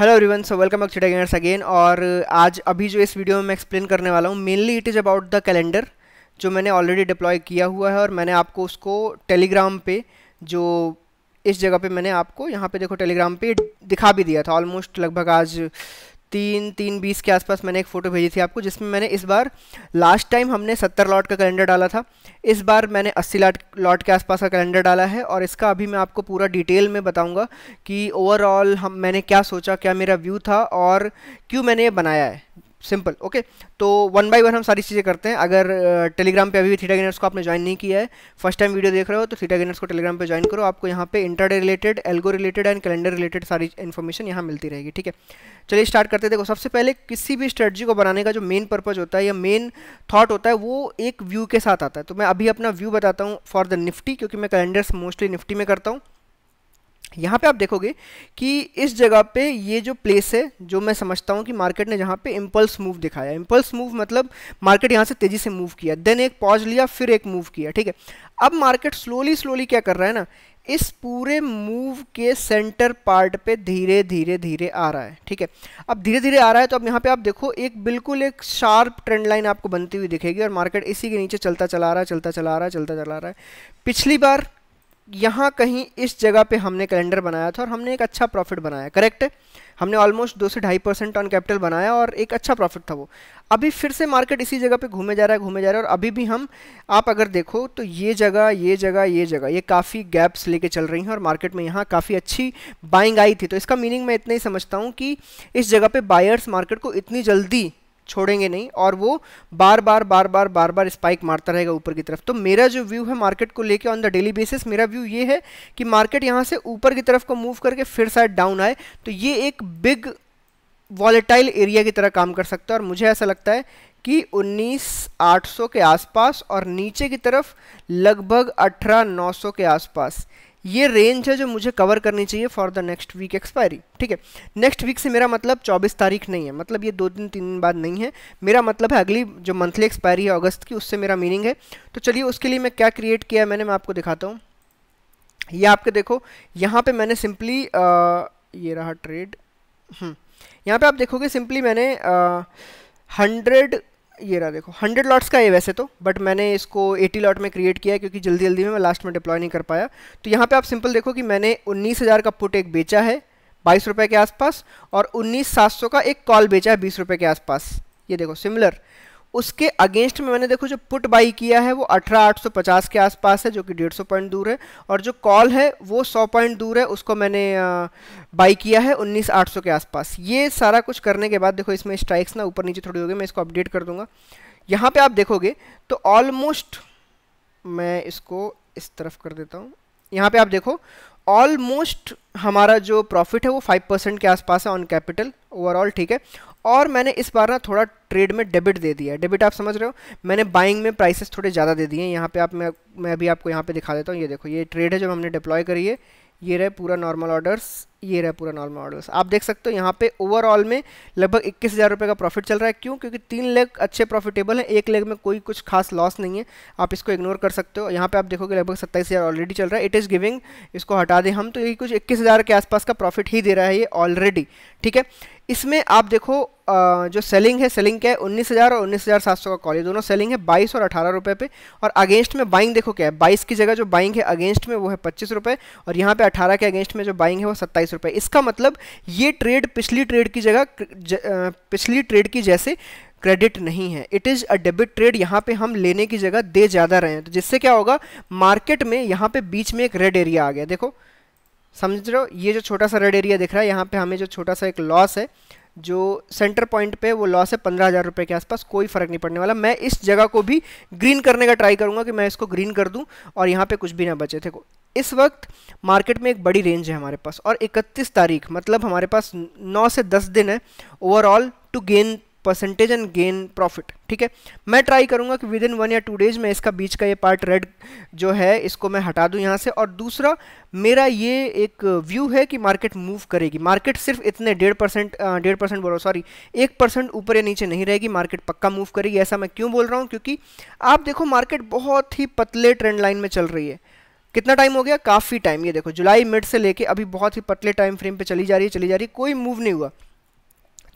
hello everyone so welcome back to डेगनर्स again और आज अभी जो इस वीडियो में मैं एक्सप्लेन करने वाला हूँ mainly it is about the calendar जो मैंने ऑलरेडी डिप्लॉय किया हुआ है और मैंने आपको उसको टेलीग्राम पे जो इस जगह पे मैंने आपको यहाँ पे देखो टेलीग्राम पे दिखा भी दिया था ऑलमोस्ट लगभग आज तीन तीन बीस के आसपास मैंने एक फ़ोटो भेजी थी आपको जिसमें मैंने इस बार लास्ट टाइम हमने सत्तर लॉट का कैलेंडर डाला था इस बार मैंने अस्सी लाट लॉट के आसपास का कैलेंडर डाला है और इसका अभी मैं आपको पूरा डिटेल में बताऊंगा कि ओवरऑल हम मैंने क्या सोचा क्या मेरा व्यू था और क्यों मैंने ये बनाया है सिंपल ओके तो वन बाय वन हम सारी चीज़ें करते हैं अगर टेलीग्राम पे अभी भी थीटा गेनर्स को आपने ज्वाइन नहीं किया है फर्स्ट टाइम वीडियो देख रहे हो तो थीटा गेनर्स को टेलीग्राम पे ज्वाइन करो आपको यहाँ पे intraday related algo related and calendar related सारी इन्फॉर्मेशन यहाँ मिलती रहेगी ठीक है चलिए स्टार्ट करते देखो सबसे पहले किसी भी स्ट्रेटजी को बनाने का जो मेन पर्पज होता है या मेन थाट होता है वो एक व्यू के साथ आता है तो मैं अभी अपना व्यू बताता हूँ फॉर द निफ्टी क्योंकि मैं कैलेंडर्स मोस्टली निफ्टी में करता हूँ यहाँ पे आप देखोगे कि इस जगह पे ये जो प्लेस है जो मैं समझता हूँ कि मार्केट ने जहाँ पे इम्पल्स मूव दिखाया इम्पल्स मूव मतलब मार्केट यहाँ से तेज़ी से मूव किया देन एक पॉज लिया फिर एक मूव किया ठीक है अब मार्केट स्लोली स्लोली क्या कर रहा है ना इस पूरे मूव के सेंटर पार्ट पे धीरे धीरे धीरे आ रहा है ठीक है अब धीरे धीरे आ रहा है तो अब यहाँ पे आप देखो एक बिल्कुल एक शार्प ट्रेंड लाइन आपको बनती हुई दिखेगी और मार्केट इसी के नीचे चलता चला रहा है चलता चला रहा है चलता चला रहा है पिछली बार यहाँ कहीं इस जगह पे हमने कैलेंडर बनाया था और हमने एक अच्छा प्रॉफिट बनाया करेक्ट हमने ऑलमोस्ट दो से ढाई परसेंट ऑन कैपिटल बनाया और एक अच्छा प्रॉफिट था वो अभी फिर से मार्केट इसी जगह पे घूमे जा रहा है घूमे जा रहा है और अभी भी हम आप अगर देखो तो ये जगह ये जगह ये जगह ये काफ़ी गैप्स लेके चल रही हैं और मार्केट में यहाँ काफ़ी अच्छी बाइंग आई थी तो इसका मीनिंग मैं इतना ही समझता हूँ कि इस जगह पर बायर्स मार्केट को इतनी जल्दी छोड़ेंगे नहीं और वो बार बार बार बार बार बार स्पाइक मारता रहेगा ऊपर की तरफ तो मेरा जो व्यू है मार्केट को लेके ऑन द डेली बेसिस मेरा व्यू ये है कि मार्केट यहाँ से ऊपर की तरफ को मूव करके फिर साइड डाउन आए तो ये एक बिग वॉलेटाइल एरिया की तरह काम कर सकता है और मुझे ऐसा लगता है कि 19,800 के आसपास और नीचे की तरफ लगभग 18,900 के आसपास ये रेंज है जो मुझे कवर करनी चाहिए for the next week expiry ठीक है नेक्स्ट वीक से मेरा मतलब 24 तारीख नहीं है मतलब ये दो दिन तीन दिन बाद नहीं है मेरा मतलब है अगली जो मंथली एक्सपायरी है अगस्त की उससे मेरा मीनिंग है तो चलिए उसके लिए मैं क्या क्रिएट किया मैंने मैं आपको दिखाता हूँ ये आपके देखो यहाँ पर मैंने सिंपली ये रहा ट्रेड हम्म, यहाँ पर आप देखोगे सिंपली मैंने हंड्रेड ये रहा देखो 100 लॉट्स का है वैसे तो बट मैंने इसको 80 लॉट में क्रिएट किया क्योंकि जल्दी जल्दी में मैं लास्ट में डिप्लॉय नहीं कर पाया तो यहाँ पे आप सिंपल देखो कि मैंने 19,000 का पुट एक बेचा है बाईस रुपये के आसपास और उन्नीस सात सौ का एक कॉल बेचा है बीस रुपये के आसपास ये देखो सिमिलर उसके अगेंस्ट में मैंने देखो जो पुट बाई किया है वो 18850 के आसपास है जो कि 150 पॉइंट दूर है और जो कॉल है वो 100 पॉइंट दूर है उसको मैंने बाई किया है 19800 के आसपास ये सारा कुछ करने के बाद देखो इसमें स्ट्राइक्स ना ऊपर नीचे थोड़ी हो गई मैं इसको अपडेट कर दूंगा यहाँ पर आप देखोगे तो ऑलमोस्ट मैं इसको इस तरफ कर देता हूँ यहाँ पर आप देखो ऑलमोस्ट हमारा जो प्रॉफिट है वो फाइव परसेंट के आसपास है ऑन कैपिटल ओवरऑल ठीक है और मैंने इस बार ना थोड़ा ट्रेड में डेबिट दे दिया है डेबिट आप समझ रहे हो मैंने बाइंग में प्राइसेस थोड़े ज़्यादा दे दिए हैं यहाँ पे आप मैं मैं अभी आपको यहाँ पे दिखा देता हूँ ये देखो ये ट्रेड है जब हमने डिप्लॉय करी है ये रहे पूरा नॉर्मल ऑर्डर्स ये रहा पूरा नॉर्मल ऑर्डर्स आप देख सकते हो यहाँ पे ओवरऑल में लगभग इक्कीस हज़ार रुपये का प्रॉफिट चल रहा है क्यों क्योंकि तीन लेग अच्छे प्रॉफिटेबल है एक लेग में कोई कुछ खास लॉस नहीं है आप इसको इग्नोर कर सकते हो यहाँ पे आप देखोगे लगभग सत्ताईस हज़ार ऑलरेडी चल रहा है इट इज़ गिविंग इसको हटा दें हम तो यही कुछ इक्कीस हज़ार के आसपास का प्रॉफिट ही दे रहा है ये ऑलरेडी ठीक है इसमें आप देखो जो सेलिंग है सेलिंग क्या है उन्नीस हज़ार और उन्नीस हज़ार सात सौ का कॉल है दोनों सेलिंग है बाईस और अठारह रुपये पे और अगेंस्ट में बाइंग देखो क्या है बाईस की जगह जो बाइंग है अगेंस्ट में वो है पच्चीस रुपये और यहाँ पे अठारह के अगेंस्ट में जो बाइंग है वो सत्ताईस अट्ठाईस रुपये इसका मतलब ये ट्रेड पिछली ट्रेड की जगह पिछली ट्रेड की जैसे क्रेडिट नहीं है it is a debit trade यहाँ पे हम लेने की जगह दे ज़्यादा रहे हैं तो जिससे क्या होगा मार्केट में यहाँ पे बीच में एक रेड एरिया आ गया देखो समझ रहे हो ये जो छोटा सा रेड एरिया दिख रहा है यहाँ पे हमें जो छोटा सा एक लॉस है जो सेंटर पॉइंट पे वो लॉस है पंद्रह हज़ार रुपये के आसपास कोई फ़र्क नहीं पड़ने वाला मैं इस जगह को भी ग्रीन करने का ट्राई करूँगा कि मैं इसको ग्रीन कर दूँ और यहाँ पर कुछ भी ना बचे देखो इस वक्त मार्केट में एक बड़ी रेंज है हमारे पास और 31 तारीख मतलब हमारे पास 9 से 10 दिन है overall two gain percentage and gain profit ठीक है मैं ट्राई करूंगा कि विद इन वन या टू डेज में इसका बीच का ये पार्ट रेड जो है इसको मैं हटा दूं यहाँ से और दूसरा मेरा ये एक व्यू है कि मार्केट मूव करेगी मार्केट सिर्फ इतने डेढ़ परसेंट डेढ़ परसेंट बोलो सॉरी एक परसेंट ऊपर या नीचे नहीं रहेगी मार्केट पक्का मूव करेगी ऐसा मैं क्यों बोल रहा हूँ क्योंकि आप देखो मार्केट बहुत ही पतले ट्रेंड लाइन में चल रही है कितना टाइम हो गया काफ़ी टाइम ये देखो जुलाई मिड से लेके अभी बहुत ही पतले टाइम फ्रेम पे चली जा रही है चली जा रही है कोई मूव नहीं हुआ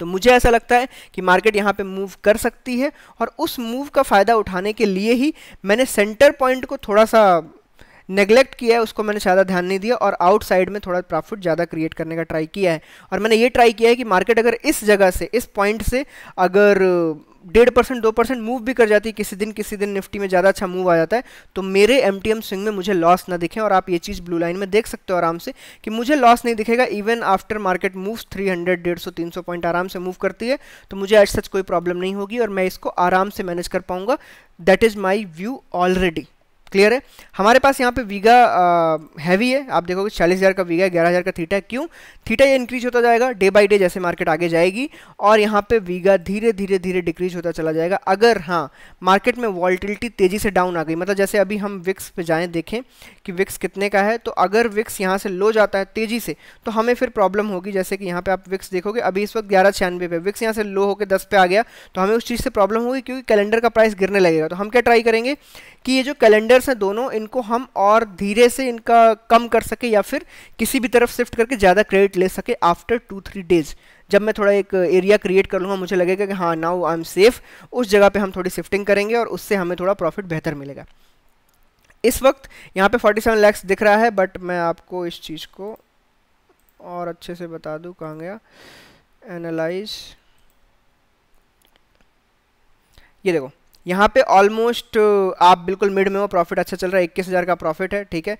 तो मुझे ऐसा लगता है कि मार्केट यहाँ पे मूव कर सकती है और उस मूव का फ़ायदा उठाने के लिए ही मैंने सेंटर पॉइंट को थोड़ा सा नेग्लेक्ट किया है उसको मैंने ज़्यादा ध्यान नहीं दिया और आउटसाइड में थोड़ा प्रॉफिट ज़्यादा क्रिएट करने का ट्राई किया है और मैंने ये ट्राई किया है कि मार्केट अगर इस जगह से इस पॉइंट से अगर डेढ़ परसेंट दो परसेंट मूव भी कर जाती है किसी दिन किसी दिन निफ्टी में ज़्यादा अच्छा मूव आ जाता है तो मेरे एम स्विंग में मुझे लॉस ना दिखे और आप ये चीज़ ब्लू लाइन में देख सकते हो आराम से कि मुझे लॉस नहीं दिखेगा even after market move three hundred डेढ़ सौ तीन सौ पॉइंट आराम से मूव करती है तो मुझे आज सच कोई प्रॉब्लम नहीं होगी और मैं इसको आराम से मैनेज कर पाऊंगा that is my view already clear है हमारे पास यहाँ पे वीगा हैवी uh, है आप देखोगे चालीस हज़ार का वीगा ग्यारह हज़ार का थीटा है क्यों थीटा ये इंक्रीज होता जाएगा डे बाई डे जैसे मार्केट आगे जाएगी और यहाँ पे वीगा धीरे धीरे धीरे डिक्रीज होता चला जाएगा अगर हाँ मार्केट में वॉल्टिलिटी तेज़ी से डाउन आ गई मतलब जैसे अभी हम विक्स पर जाएँ देखें कि विक्स कितने का है तो अगर विक्स यहाँ से लो जाता है तेज़ी से तो हमें फिर प्रॉब्लम होगी जैसे कि यहाँ पर आप विक्स देखोगे अभी इस वक्त ग्यारह छियानवे पे विक्स यहाँ से लो होकर दस पे आ गया तो हमें उस चीज़ से प्रॉब्लम होगी क्योंकि कैलेंडर का प्राइस गिरने लगेगा तो हम क्या ट्राई करेंगे कि ये जो कैलेंडर फिगर्स हैं दोनों इनको हम और धीरे से इनका कम कर सके या फिर किसी भी तरफ शिफ्ट करके ज़्यादा क्रेडिट ले सके आफ्टर टू थ्री डेज़ जब मैं थोड़ा एक एरिया क्रिएट कर लूँगा मुझे लगेगा कि हाँ नाउ आई एम सेफ उस जगह पे हम थोड़ी शिफ्टिंग करेंगे और उससे हमें थोड़ा प्रॉफिट बेहतर मिलेगा इस वक्त यहाँ पे 47 सेवन लैक्स दिख रहा है बट मैं आपको इस चीज़ को और अच्छे से बता दूँ कहाँ गया एनालाइज ये देखो यहाँ पे ऑलमोस्ट uh, आप बिल्कुल मिड में हो प्रॉफिट अच्छा चल रहा है इक्कीस हज़ार का प्रॉफिट है ठीक है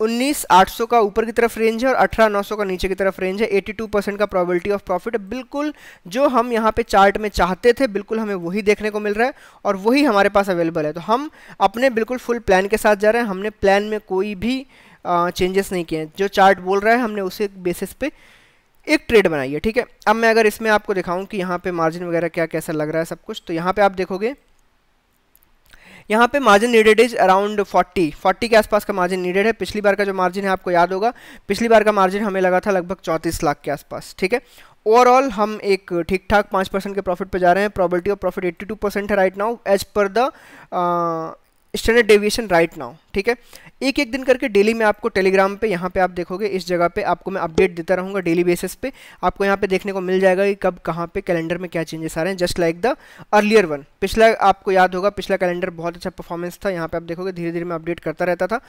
उन्नीस आठ सौ का ऊपर की तरफ रेंज है और अठारह नौ सौ का नीचे की तरफ रेंज है एटी टू परसेंट का प्रॉबिलिटी ऑफ प्रॉफिट बिल्कुल जो हम यहाँ पे चार्ट में चाहते थे बिल्कुल हमें वही देखने को मिल रहा है और वही हमारे पास अवेलेबल है तो हम अपने बिल्कुल फुल प्लान के साथ जा रहे हैं हमने प्लान में कोई भी चेंजेस uh, नहीं किए हैं जो चार्ट बोल रहा है हमने उसी बेसिस पे एक ट्रेड बनाई है ठीक है अब मैं अगर इसमें आपको दिखाऊँ कि यहाँ पर मार्जिन वगैरह क्या कैसा लग रहा है सब कुछ तो यहाँ पर आप देखोगे यहाँ पे मार्जिन नीडेड इज अराउंड 40 40 के आसपास का मार्जिन नीडेड है पिछली बार का जो मार्जिन है आपको याद होगा पिछली बार का मार्जिन हमें लगा था लगभग चौंतीस लाख के आसपास ठीक है ओवरऑल हम एक ठीक ठाक पाँच परसेंट के प्रॉफिट पे जा रहे हैं प्रॉबिलिटी ऑफ प्रॉफिट 82 परसेंट है right now as per the standard deviation right now ठीक है एक एक दिन करके डेली मैं आपको टेलीग्राम पे यहाँ पे आप देखोगे इस जगह पे आपको मैं अपडेट देता रहूँगा डेली बेसिस पे आपको यहाँ पे देखने को मिल जाएगा कि कब कहाँ पे कैलेंडर में क्या चेंजेस आ रहे हैं just like the earlier one पिछला आपको याद होगा पिछला कैलेंडर बहुत अच्छा परफॉर्मेंस था यहाँ पर आप देखोगे धीरे धीरे मैं अपडेट करता रहता था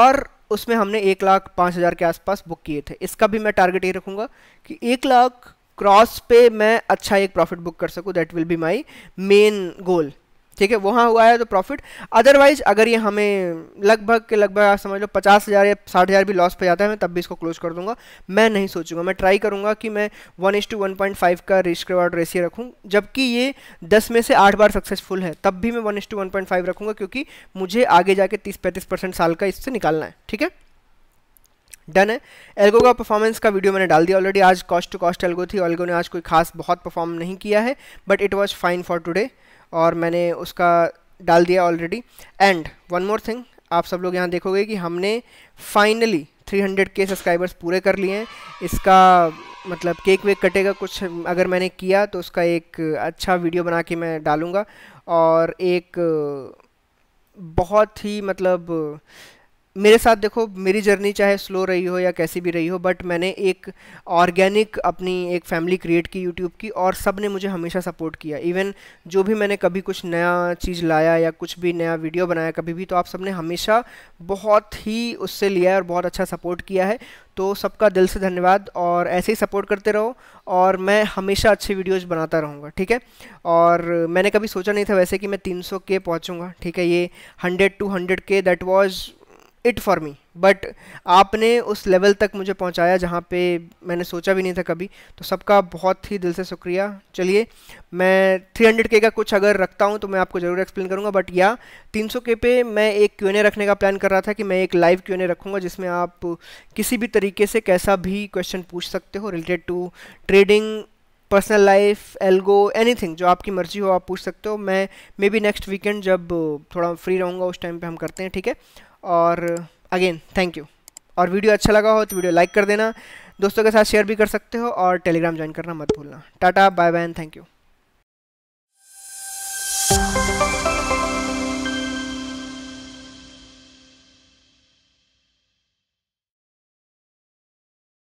और उसमें हमने एक लाख पाँच हज़ार के आसपास बुक किए थे इसका भी मैं टारगेट ये रखूँगा कि एक लाख क्रॉस पे मैं अच्छा एक प्रॉफिट बुक कर सकूँ that will be my main goal ठीक है वहाँ हुआ है तो प्रॉफिट अदरवाइज अगर ये हमें लगभग के लगभग आप समझ लो पचास हज़ार या साठ हज़ार भी लॉस पे जाता है मैं तब भी इसको क्लोज कर दूंगा मैं नहीं सोचूंगा मैं ट्राई करूंगा कि मैं one is to one point five का रिस्क रिवार्ड रेशियो रखूँ जबकि ये दस में से आठ बार सक्सेसफुल है तब भी मैं one is to one point five रखूँगा क्योंकि मुझे आगे जाके तीस पैंतीस परसेंट साल का इससे निकालना है ठीक है डन है एल्गो का परफॉर्मेंस का वीडियो मैंने डाल दिया ऑलरेडी आज कॉस्ट टू कॉस्ट एल्गो थी एल्गो ने आज कोई खास बहुत परफॉर्म नहीं किया है but it was fine for today और मैंने उसका डाल दिया already and one more thing आप सब लोग यहाँ देखोगे कि हमने फाइनली 300 के सब्सक्राइबर्स पूरे कर लिए हैं इसका मतलब केक वेक कटेगा कुछ अगर मैंने किया तो उसका एक अच्छा वीडियो बना के मैं डालूँगा और एक बहुत ही मतलब मेरे साथ देखो मेरी जर्नी चाहे स्लो रही हो या कैसी भी रही हो बट मैंने एक ऑर्गेनिक अपनी एक फैमिली क्रिएट की यूट्यूब की और सब ने मुझे हमेशा सपोर्ट किया इवन जो भी मैंने कभी कुछ नया चीज़ लाया या कुछ भी नया वीडियो बनाया कभी भी तो आप सब ने हमेशा बहुत ही उससे लिया है और बहुत अच्छा सपोर्ट किया है तो सबका दिल से धन्यवाद और ऐसे ही सपोर्ट करते रहो और मैं हमेशा अच्छे वीडियोज़ बनाता रहूँगा ठीक है और मैंने कभी सोचा नहीं था वैसे कि मैं 300 के पहुँचूँगा ठीक है ये 100 टू 100 के that was it for me but आपने उस लेवल तक मुझे पहुंचाया जहाँ पे मैंने सोचा भी नहीं था कभी तो सबका बहुत ही दिल से शुक्रिया चलिए मैं 300 के का कुछ अगर रखता हूँ तो मैं आपको ज़रूर एक्सप्लेन करूंगा बट या 300 के पे मैं एक क्यू रखने का प्लान कर रहा था कि मैं एक लाइव क्यू रखूँगा जिसमें आप किसी भी तरीके से कैसा भी क्वेश्चन पूछ सकते हो related to trading personal life algo anything जो आपकी मर्जी हो आप पूछ सकते हो मैं मे बी नेक्स्ट वीकेंड जब थोड़ा फ्री रहूँगा उस टाइम पर हम करते हैं ठीक है और अगेन थैंक यू और वीडियो अच्छा लगा हो तो वीडियो लाइक कर देना दोस्तों के साथ शेयर भी कर सकते हो और टेलीग्राम ज्वाइन करना मत भूलना tata bye bye thank you